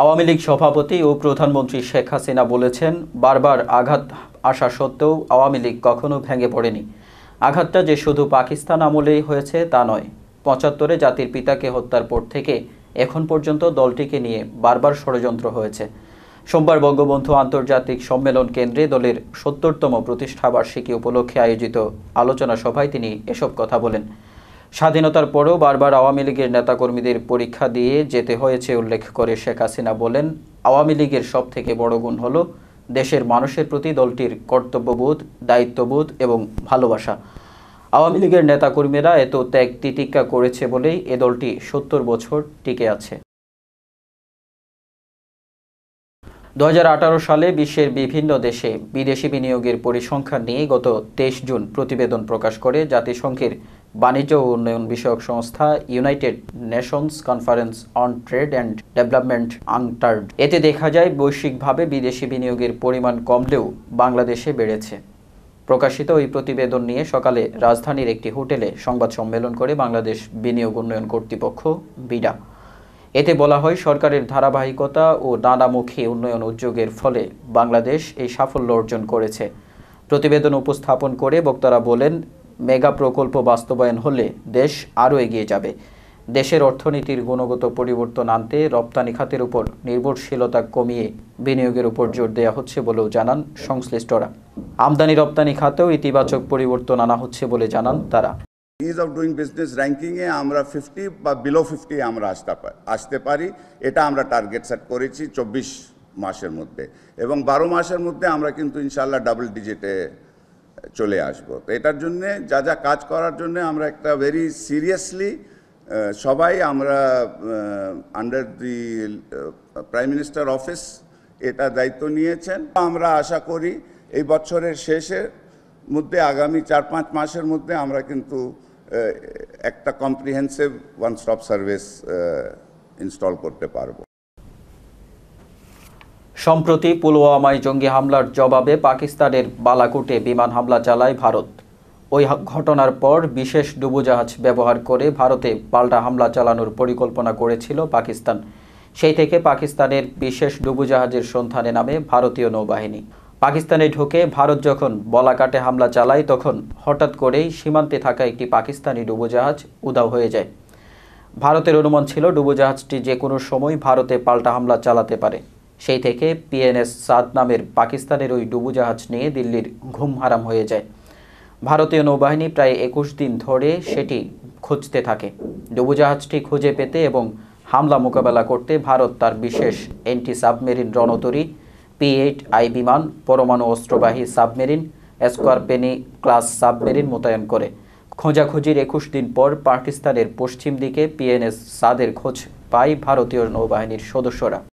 আওয়ামী লীগ সভাপতি ও প্রধানমন্ত্রী শেখ হাসিনা বলেছেন বারবার আঘাত আসা সত্ত্বেও আওয়ামী লীগ কখনো ভেঙে পড়েনি আঘাতটা যে শুধু পাকিস্তান আমলেই হয়েছে তা নয় পঁচাত্তরে জাতির পিতাকে হত্যার পর থেকে এখন পর্যন্ত দলটিকে নিয়ে বারবার ষড়যন্ত্র হয়েছে সোমবার বঙ্গবন্ধু আন্তর্জাতিক সম্মেলন কেন্দ্রে দলের সত্তরতম প্রতিষ্ঠাবার্ষিকী উপলক্ষে আয়োজিত আলোচনা সভায় তিনি এসব কথা বলেন স্বাধীনতার পরেও বারবার আওয়ামী লীগের নেতাকর্মীদের পরীক্ষা দিয়ে যেতে হয়েছে উল্লেখ করে শেখ হাসিনা বলেন আওয়ামী লীগের সব থেকে বড় গুণ হল দেশের মানুষের প্রতি দলটির কর্তব্যবোধ দায়িত্ববোধ এবং ভালোবাসা আওয়ামী লীগের নেতাকর্মীরা এত ত্যাগ তিতিক্ষা করেছে বলেই এ দলটি সত্তর বছর টিকে আছে দু সালে বিশ্বের বিভিন্ন দেশে বিদেশি বিনিয়োগের পরিসংখ্যান নিয়ে গত তেইশ জুন প্রতিবেদন প্রকাশ করে জাতিসংঘের বাণিজ্য ও উন্নয়ন বিষয়ক সংস্থা United Nations Conference on Trade and Development UNCTAD এতে দেখা যায় বৈশ্বিকভাবে বিদেশি বিনিয়োগের পরিমাণ কমলেও বাংলাদেশে বেড়েছে প্রকাশিত ওই প্রতিবেদন নিয়ে সকালে রাজধানীর একটি হোটেলে সংবাদ সম্মেলন করে বাংলাদেশ বিনিয়োগ উন্নয়ন কর্তৃপক্ষ বিডা এতে বলা হয় সরকারের ধারাবাহিকতা ও নানামুখী উন্নয়ন উদ্যোগের ফলে বাংলাদেশ এই সাফল্য অর্জন করেছে প্রতিবেদন উপস্থাপন করে বক্তারা বলেন মেগা প্রকল্প বাস্তবায়ন হলে দেশ আরও এগিয়ে যাবে দেশের অর্থনীতির গুণগত পরিবর্তন আনতে রপ্তানি খাতের উপর নির্ভরশীলতা কমিয়ে বিনিয়োগের উপর জোর দেওয়া হচ্ছে বলেও জানান সংশ্লিষ্টরা আমদানি রপ্তানি খাতেও ইতিবাচক পরিবর্তন আনা হচ্ছে বলে জানান তারা ইজ অফ ডুইং বিজনেস র্যাঙ্কিংয়ে আমরা ফিফটি বা বিলো ফিফটি আমরা আসতে আসতে পারি এটা আমরা টার্গেট সেট করেছি চব্বিশ মাসের মধ্যে এবং বারো মাসের মধ্যে আমরা কিন্তু ইনশাল্লাহ ডাবল ডিজিটে চলে আসব তো এটার জন্যে যা যা কাজ করার জন্য আমরা একটা ভেরি সিরিয়াসলি সবাই আমরা under the prime minister office এটা দায়িত্ব নিয়েছেন আমরা আশা করি এই বছরের শেষের মধ্যে আগামী চার পাঁচ মাসের মধ্যে আমরা কিন্তু একটা comprehensive one stop service install করতে পারবো সম্প্রতি পুলওয়ামায় জঙ্গি হামলার জবাবে পাকিস্তানের বালাকোটে বিমান হামলা চালায় ভারত ওই ঘটনার পর বিশেষ ডুবুজাহাজ ব্যবহার করে ভারতে পাল্টা হামলা চালানোর পরিকল্পনা করেছিল পাকিস্তান সেই থেকে পাকিস্তানের বিশেষ ডুবুজাহাজের সন্ধানে নামে ভারতীয় নৌবাহিনী পাকিস্তানে ঢুকে ভারত যখন বলাকাটে হামলা চালায় তখন হঠাৎ করেই সীমান্তে থাকা একটি পাকিস্তানি ডুবোজাহাজ উদাও হয়ে যায় ভারতের অনুমান ছিল ডুবোজাহাজটি যে কোনো সময় ভারতে পাল্টা হামলা চালাতে পারে সেই থেকে পিএনএস সাদ নামের পাকিস্তানের ওই ডুবুজাহাজ নিয়ে দিল্লির ঘুম হারাম হয়ে যায় ভারতীয় নৌবাহিনী প্রায় একুশ দিন ধরে সেটি খুঁজতে থাকে ডুবুজাহাজটি খুঁজে পেতে এবং হামলা মোকাবেলা করতে ভারত তার বিশেষ অ্যান্টি সাবমেরিন রণতরী পি এইট আই বিমান পরমাণু অস্ত্রবাহী সাবমেরিন পেনি ক্লাস সাবমেরিন মোতায়েন করে খোঁজাখুঁজির একুশ দিন পর পাকিস্তানের পশ্চিম দিকে পিএনএস সাদের খোঁজ পায় ভারতীয় নৌবাহিনীর সদস্যরা